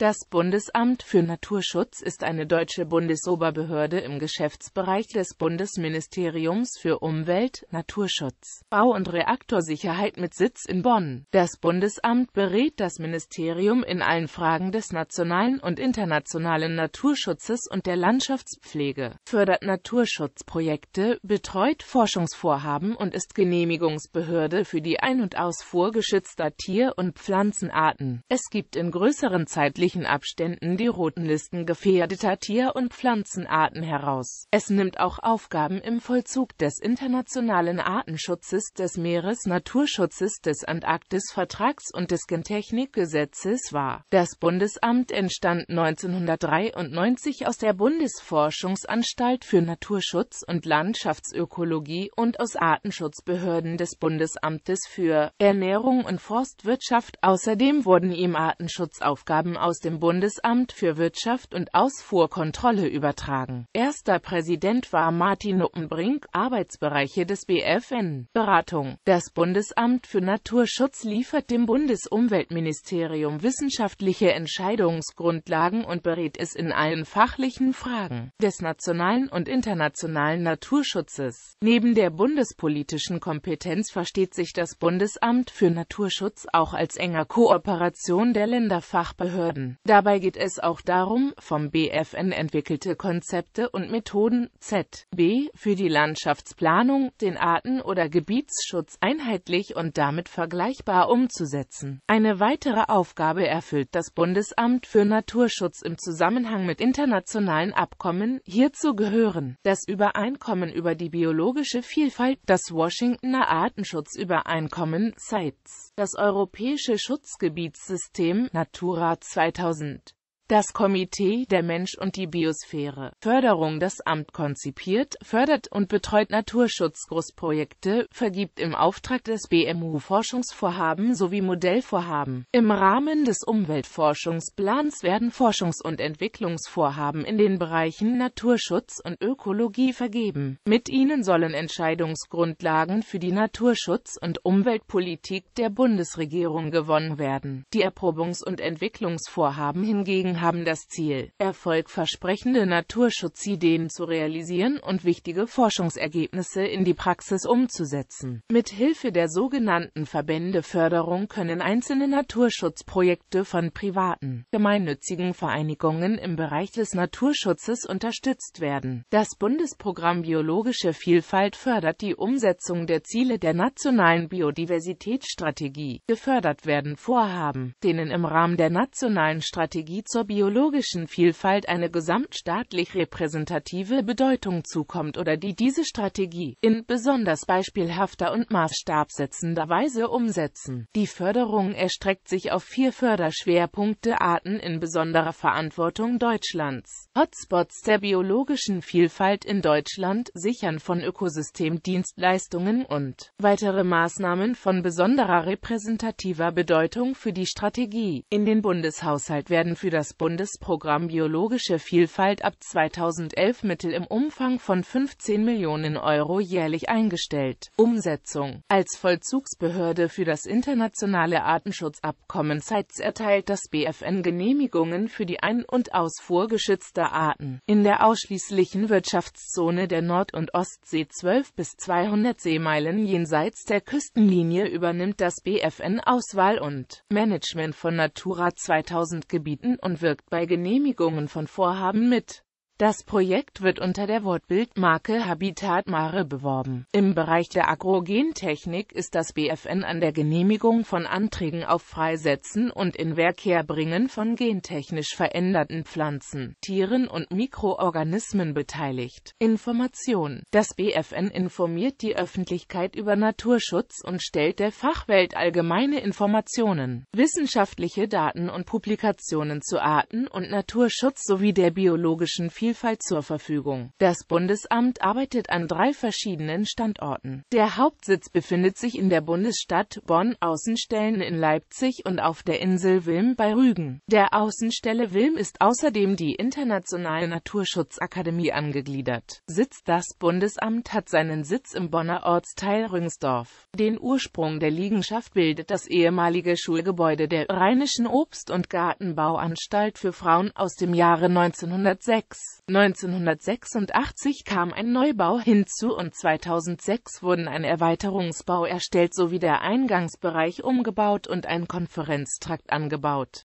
Das Bundesamt für Naturschutz ist eine deutsche Bundesoberbehörde im Geschäftsbereich des Bundesministeriums für Umwelt, Naturschutz, Bau- und Reaktorsicherheit mit Sitz in Bonn. Das Bundesamt berät das Ministerium in allen Fragen des nationalen und internationalen Naturschutzes und der Landschaftspflege, fördert Naturschutzprojekte, betreut Forschungsvorhaben und ist Genehmigungsbehörde für die Ein- und Ausfuhr geschützter Tier- und Pflanzenarten. Es gibt in größeren zeitlichen jährlichen Abständen die roten Listen gefährdeter Tier- und Pflanzenarten heraus. Es nimmt auch Aufgaben im Vollzug des internationalen Artenschutzes, des Meeresnaturschutzes, des Antarktis-Vertrags und des Gentechnikgesetzes wahr. Das Bundesamt entstand 1993 aus der Bundesforschungsanstalt für Naturschutz und Landschaftsökologie und aus Artenschutzbehörden des Bundesamtes für Ernährung und Forstwirtschaft. Außerdem wurden ihm Artenschutzaufgaben aus dem Bundesamt für Wirtschaft und Ausfuhrkontrolle übertragen. Erster Präsident war Martin Nuppenbrink, Arbeitsbereiche des BfN. Beratung. Das Bundesamt für Naturschutz liefert dem Bundesumweltministerium wissenschaftliche Entscheidungsgrundlagen und berät es in allen fachlichen Fragen des nationalen und internationalen Naturschutzes. Neben der bundespolitischen Kompetenz versteht sich das Bundesamt für Naturschutz auch als enger Kooperation der Länderfachbehörden. Dabei geht es auch darum, vom BFN entwickelte Konzepte und Methoden ZB für die Landschaftsplanung, den Arten- oder Gebietsschutz einheitlich und damit vergleichbar umzusetzen. Eine weitere Aufgabe erfüllt das Bundesamt für Naturschutz im Zusammenhang mit internationalen Abkommen. Hierzu gehören das Übereinkommen über die biologische Vielfalt, das Washingtoner Artenschutzübereinkommen CITES. Das europäische Schutzgebietssystem Natura 2000 das Komitee der Mensch und die Biosphäre Förderung das Amt konzipiert, fördert und betreut Naturschutzgroßprojekte, vergibt im Auftrag des BMU Forschungsvorhaben sowie Modellvorhaben. Im Rahmen des Umweltforschungsplans werden Forschungs- und Entwicklungsvorhaben in den Bereichen Naturschutz und Ökologie vergeben. Mit ihnen sollen Entscheidungsgrundlagen für die Naturschutz- und Umweltpolitik der Bundesregierung gewonnen werden. Die Erprobungs- und Entwicklungsvorhaben hingegen haben das Ziel, erfolgversprechende Naturschutzideen zu realisieren und wichtige Forschungsergebnisse in die Praxis umzusetzen. Mit Hilfe der sogenannten Verbändeförderung können einzelne Naturschutzprojekte von privaten, gemeinnützigen Vereinigungen im Bereich des Naturschutzes unterstützt werden. Das Bundesprogramm Biologische Vielfalt fördert die Umsetzung der Ziele der nationalen Biodiversitätsstrategie. Gefördert werden Vorhaben, denen im Rahmen der nationalen Strategie zur biologischen Vielfalt eine gesamtstaatlich repräsentative Bedeutung zukommt oder die diese Strategie in besonders beispielhafter und maßstabsetzender Weise umsetzen. Die Förderung erstreckt sich auf vier Förderschwerpunkte Arten in besonderer Verantwortung Deutschlands. Hotspots der biologischen Vielfalt in Deutschland, Sichern von Ökosystemdienstleistungen und weitere Maßnahmen von besonderer repräsentativer Bedeutung für die Strategie. In den Bundeshaushalt werden für das Bundesprogramm Biologische Vielfalt ab 2011 Mittel im Umfang von 15 Millionen Euro jährlich eingestellt. Umsetzung Als Vollzugsbehörde für das internationale Artenschutzabkommen CITES erteilt das BfN Genehmigungen für die Ein- und Ausfuhr geschützter Arten. In der ausschließlichen Wirtschaftszone der Nord- und Ostsee 12 bis 200 Seemeilen jenseits der Küstenlinie übernimmt das BfN Auswahl und Management von Natura 2000 Gebieten und wirkt bei Genehmigungen von Vorhaben mit. Das Projekt wird unter der Wortbildmarke Habitat Mare beworben. Im Bereich der Agrogentechnik ist das BfN an der Genehmigung von Anträgen auf Freisetzen und Inverkehrbringen von gentechnisch veränderten Pflanzen, Tieren und Mikroorganismen beteiligt. Information Das BfN informiert die Öffentlichkeit über Naturschutz und stellt der Fachwelt allgemeine Informationen, wissenschaftliche Daten und Publikationen zu Arten und Naturschutz sowie der biologischen Vielfalt Vielfalt zur Verfügung. Das Bundesamt arbeitet an drei verschiedenen Standorten. Der Hauptsitz befindet sich in der Bundesstadt Bonn, Außenstellen in Leipzig und auf der Insel Wilm bei Rügen. Der Außenstelle Wilm ist außerdem die Internationale Naturschutzakademie angegliedert. Sitz Das Bundesamt hat seinen Sitz im Bonner Ortsteil Rüngsdorf. Den Ursprung der Liegenschaft bildet das ehemalige Schulgebäude der Rheinischen Obst- und Gartenbauanstalt für Frauen aus dem Jahre 1906. 1986 kam ein Neubau hinzu und 2006 wurden ein Erweiterungsbau erstellt sowie der Eingangsbereich umgebaut und ein Konferenztrakt angebaut